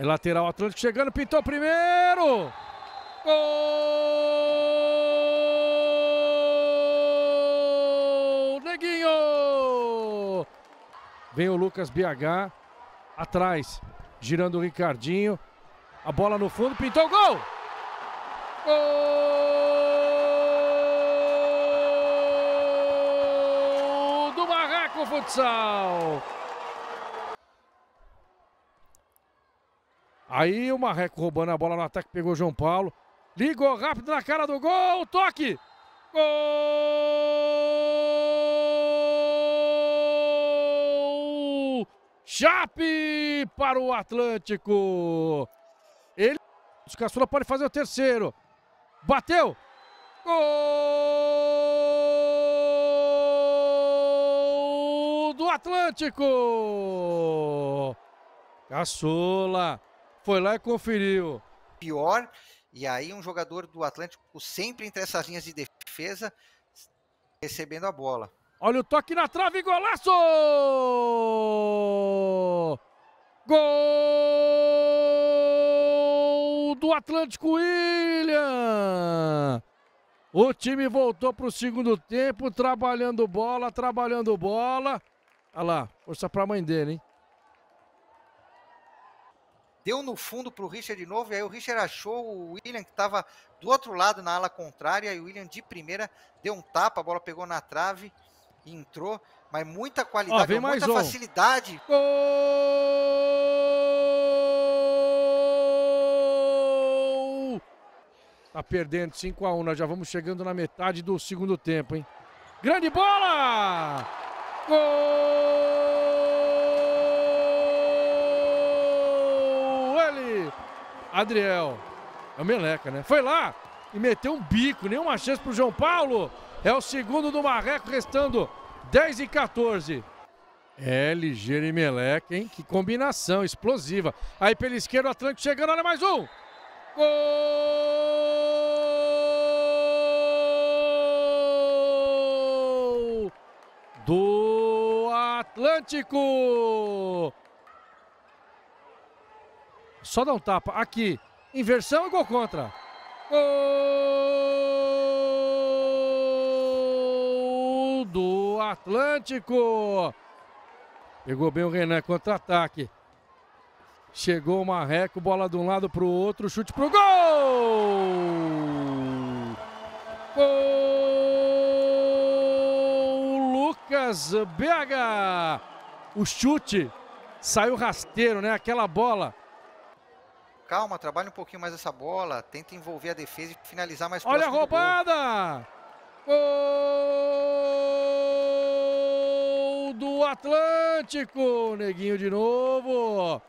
É lateral Atlântico chegando, pintou primeiro. Gol! Neguinho! Vem o Lucas BH atrás, girando o Ricardinho. A bola no fundo, pintou gol! Gol do Barraco Futsal! Aí o Marreco roubando a bola no ataque, pegou o João Paulo. Ligou rápido na cara do gol, toque! Gol! Chape para o Atlântico. Ele, os Caçula pode fazer o terceiro. Bateu. Gol do Atlântico. Caçula foi lá e conferiu. Pior, e aí um jogador do Atlético sempre entre essas linhas de defesa, recebendo a bola. Olha o toque na trave, golaço! Gol do Atlético William! O time voltou para o segundo tempo, trabalhando bola, trabalhando bola. Olha lá, força para a mãe dele, hein? deu no fundo para o Richard de novo, e aí o Richard achou o William que estava do outro lado na ala contrária, e o William de primeira deu um tapa, a bola pegou na trave e entrou, mas muita qualidade, Ó, muita um. facilidade. Gol! Tá perdendo 5 a 1, nós já vamos chegando na metade do segundo tempo, hein? Grande bola! Gol! Adriel. É o Meleca, né? Foi lá e meteu um bico, nenhuma chance pro João Paulo. É o segundo do Marreco, restando 10 e 14. É ligeiro e Meleca, hein? Que combinação explosiva. Aí pela esquerda o Atlântico chegando, olha mais um. Gol! Do Atlântico! Só dá um tapa. Aqui. Inversão e gol contra. Gol do Atlântico. Pegou bem o Renan, contra-ataque. Chegou o Marreco, bola de um lado para o outro, chute para o gol! Gol! Lucas BH! O chute saiu rasteiro, né? Aquela bola Calma, trabalha um pouquinho mais essa bola. Tenta envolver a defesa e finalizar mais Olha a roubada! Do gol do Atlântico! Neguinho de novo.